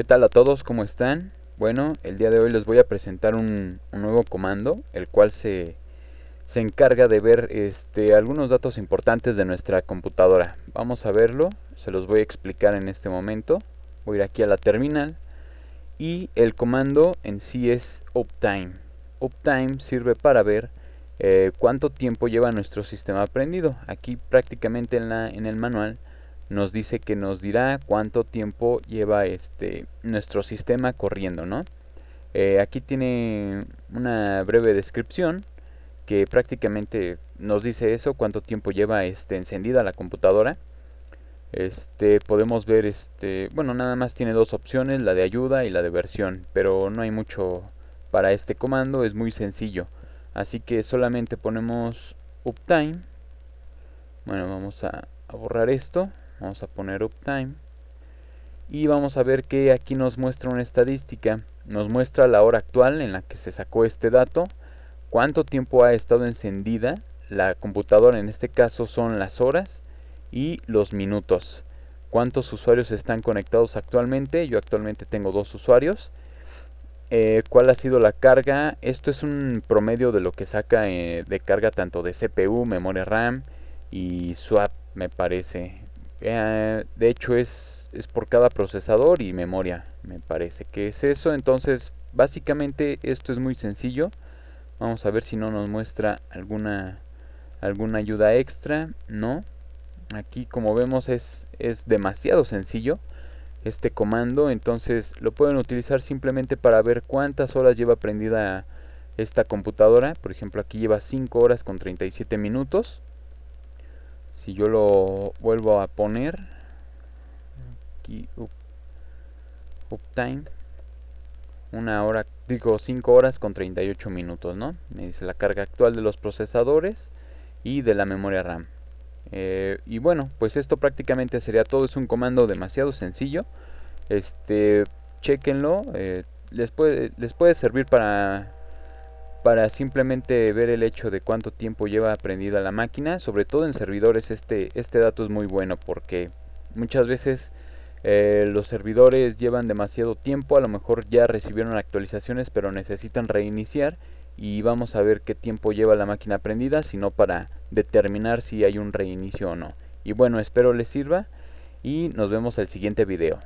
¿Qué tal a todos? ¿Cómo están? Bueno, el día de hoy les voy a presentar un, nuevo comando, el cual se, encarga de ver este, algunos datos importantes de nuestra computadora. Vamos a verlo, se los voy a explicar en este momento. Voy a ir aquí a la terminal y el comando en sí es uptime. Uptime sirve para ver eh, cuánto tiempo lleva nuestro sistema aprendido Aquí prácticamente en, la, en el manual nos dice que nos dirá cuánto tiempo lleva este nuestro sistema corriendo, ¿no? Eh, aquí tiene una breve descripción que prácticamente nos dice eso, cuánto tiempo lleva este, encendida la computadora. Este, podemos ver, este, bueno, nada más tiene dos opciones, la de ayuda y la de versión, pero no hay mucho para este comando, es muy sencillo. Así que solamente ponemos uptime. Bueno, vamos a borrar esto. Vamos a poner uptime. Y vamos a ver que aquí nos muestra una estadística. Nos muestra la hora actual en la que se sacó este dato. Cuánto tiempo ha estado encendida la computadora. En este caso son las horas y los minutos. Cuántos usuarios están conectados actualmente. Yo actualmente tengo dos usuarios. Eh, cuál ha sido la carga. Esto es un promedio de lo que saca eh, de carga tanto de CPU, memoria RAM y swap, me parece. Eh, de hecho es, es por cada procesador y memoria, me parece que es eso. Entonces básicamente esto es muy sencillo. Vamos a ver si no nos muestra alguna, alguna ayuda extra. No. Aquí como vemos es, es demasiado sencillo este comando. Entonces lo pueden utilizar simplemente para ver cuántas horas lleva prendida esta computadora. Por ejemplo aquí lleva 5 horas con 37 minutos si yo lo vuelvo a poner aquí uptime una hora digo 5 horas con 38 minutos no me dice la carga actual de los procesadores y de la memoria RAM eh, y bueno pues esto prácticamente sería todo es un comando demasiado sencillo este chequenlo eh, les puede servir para para simplemente ver el hecho de cuánto tiempo lleva aprendida la máquina. Sobre todo en servidores este, este dato es muy bueno porque muchas veces eh, los servidores llevan demasiado tiempo, a lo mejor ya recibieron actualizaciones pero necesitan reiniciar y vamos a ver qué tiempo lleva la máquina prendida, sino para determinar si hay un reinicio o no. Y bueno, espero les sirva y nos vemos al siguiente video.